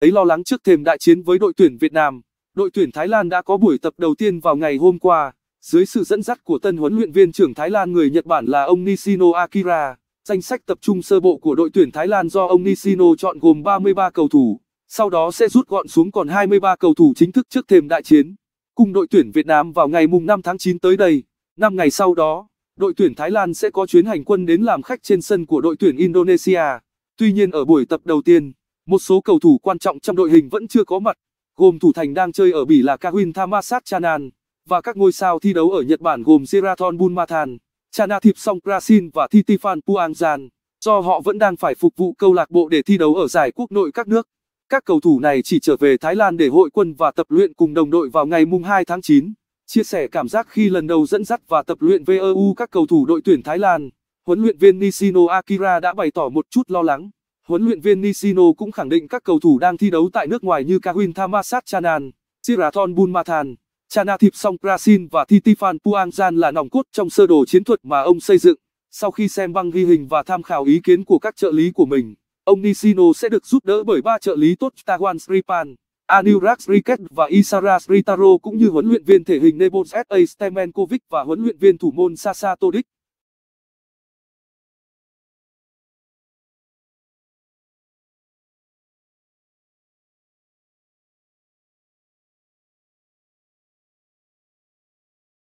ấy lo lắng trước thềm đại chiến với đội tuyển Việt Nam. Đội tuyển Thái Lan đã có buổi tập đầu tiên vào ngày hôm qua, dưới sự dẫn dắt của tân huấn luyện viên trưởng Thái Lan người Nhật Bản là ông Nishino Akira. Danh sách tập trung sơ bộ của đội tuyển Thái Lan do ông Nishino chọn gồm 33 cầu thủ, sau đó sẽ rút gọn xuống còn 23 cầu thủ chính thức trước thềm đại chiến. Cùng đội tuyển Việt Nam vào ngày mùng 5 tháng 9 tới đây, 5 ngày sau đó, đội tuyển Thái Lan sẽ có chuyến hành quân đến làm khách trên sân của đội tuyển Indonesia. Tuy nhiên ở buổi tập đầu tiên, một số cầu thủ quan trọng trong đội hình vẫn chưa có mặt, gồm thủ thành đang chơi ở Bỉ là Kawin Thamasat Chanan, và các ngôi sao thi đấu ở Nhật Bản gồm Seraton Bunmathan, Chana Thịp Song Krasin và Titifan Puangjan, do họ vẫn đang phải phục vụ câu lạc bộ để thi đấu ở giải quốc nội các nước. Các cầu thủ này chỉ trở về Thái Lan để hội quân và tập luyện cùng đồng đội vào ngày mùng 2 tháng 9. Chia sẻ cảm giác khi lần đầu dẫn dắt và tập luyện VEU các cầu thủ đội tuyển Thái Lan, huấn luyện viên Nishino Akira đã bày tỏ một chút lo lắng. Huấn luyện viên Nishino cũng khẳng định các cầu thủ đang thi đấu tại nước ngoài như Kawin Thamasat Chanan, Sirathon Bunmathan, Chanathip Songkrasin và Titifan Puangjan là nòng cốt trong sơ đồ chiến thuật mà ông xây dựng. Sau khi xem băng ghi hình và tham khảo ý kiến của các trợ lý của mình, ông Nishino sẽ được giúp đỡ bởi ba trợ lý tốt Tawan Sripan, Anurag Sriket và Isara Sritaro cũng như huấn luyện viên thể hình Nebos S.A. Stemenkovic và huấn luyện viên thủ môn Sasa Todic.